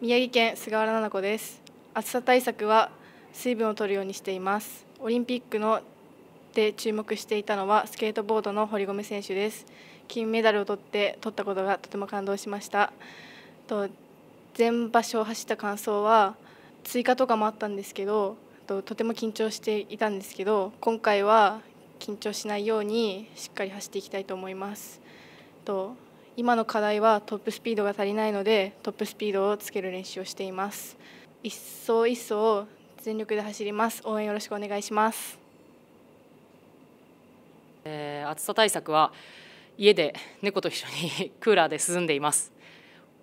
宮城県菅原奈々子です暑さ対策は水分を取るようにしていますオリンピックので注目していたのはスケートボードの堀米選手です金メダルを取って取ったことがとても感動しましたと全場所を走った感想は追加とかもあったんですけどととても緊張していたんですけど今回は緊張しないようにしっかり走っていきたいと思いますと今の課題はトップスピードが足りないのでトップスピードをつける練習をしています一走一走全力で走ります応援よろしくお願いします、えー、暑さ対策は家で猫と一緒にクーラーで涼んでいます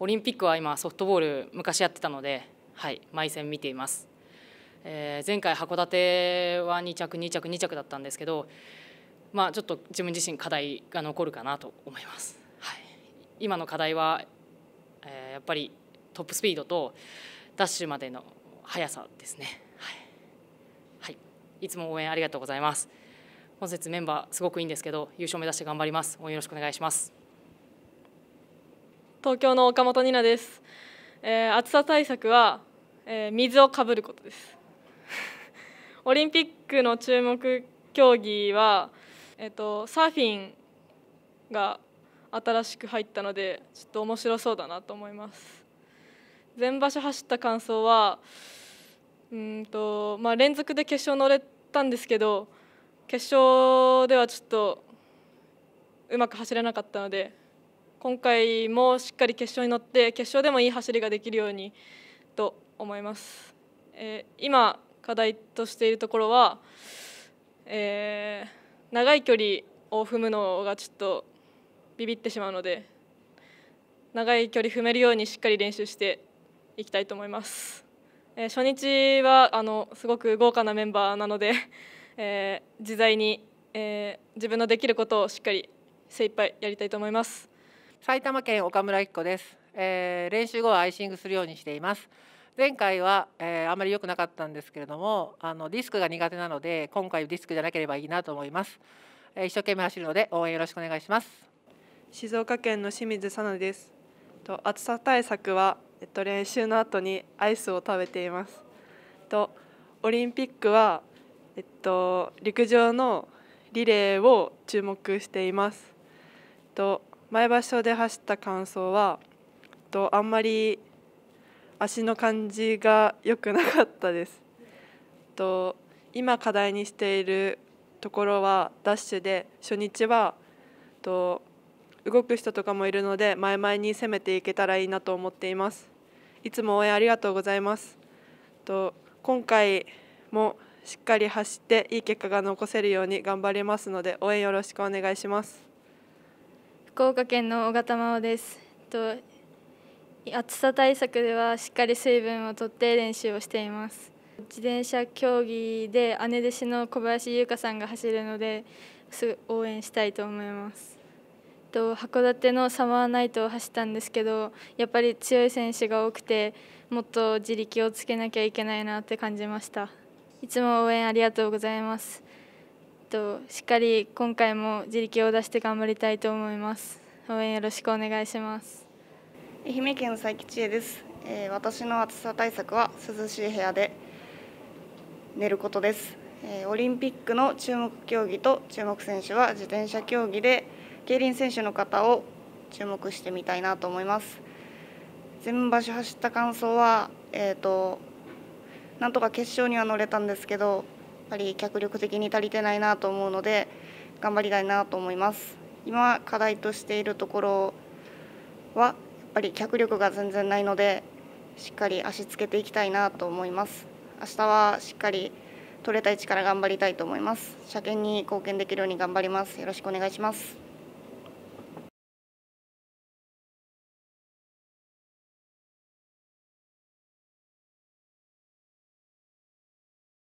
オリンピックは今ソフトボール昔やってたのではい毎戦見ています、えー、前回函館は2着2着2着だったんですけどまあちょっと自分自身課題が残るかなと思います今の課題は、えー、やっぱりトップスピードとダッシュまでの速さですね、はい、はい、いつも応援ありがとうございます本節メンバーすごくいいんですけど優勝目指して頑張ります応援よろしくお願いします東京の岡本里奈です、えー、暑さ対策は、えー、水をかぶることです オリンピックの注目競技は、えーとサーフィンが新しく入ったのでちょっと面白そうだなと思います前場所走った感想はうんと、まあ、連続で決勝乗れたんですけど決勝ではちょっとうまく走れなかったので今回もしっかり決勝に乗って決勝でもいい走りができるようにと思います、えー、今課題としているところは、えー、長い距離を踏むのがちょっとビビってしまうので長い距離踏めるようにしっかり練習していきたいと思います。えー、初日はあのすごく豪華なメンバーなので、えー、自在に、えー、自分のできることをしっかり精一杯やりたいと思います埼玉県岡村明子です、えー、練習後はアイシングするようにしています前回は、えー、あまり良くなかったんですけれどもあのディスクが苦手なので今回ディスクじゃなければいいなと思います、え一生懸命走るので応援よろしくお願いします静岡県の清水さなです。と暑さ対策はえっと練習の後にアイスを食べています。とオリンピックはえっと陸上のリレーを注目しています。と前場所で走った感想はとあんまり足の感じが良くなかったです。と今課題にしているところはダッシュで初日はと動く人とかもいるので前々に攻めていけたらいいなと思っていますいつも応援ありがとうございますと今回もしっかり走っていい結果が残せるように頑張りますので応援よろしくお願いします福岡県の尾形真央ですと暑さ対策ではしっかり水分をとって練習をしています自転車競技で姉弟子の小林優香さんが走るのですぐ応援したいと思いますと函館のサマーナイトを走ったんですけどやっぱり強い選手が多くてもっと自力をつけなきゃいけないなって感じましたいつも応援ありがとうございますとしっかり今回も自力を出して頑張りたいと思います応援よろしくお願いします愛媛県佐伯知恵です、えー、私の暑さ対策は涼しい部屋で寝ることですえオリンピックの注目競技と注目選手は自転車競技で競輪選手の方を注目してみたいなと思います全場所走った感想は、えーと、なんとか決勝には乗れたんですけどやっぱり脚力的に足りてないなと思うので頑張りたいなと思います今課題としているところはやっぱり脚力が全然ないのでしっかり足つけていきたいなと思います明日はしっかり取れた位置から頑張りたいと思います車検に貢献できるように頑張りますよろしくお願いします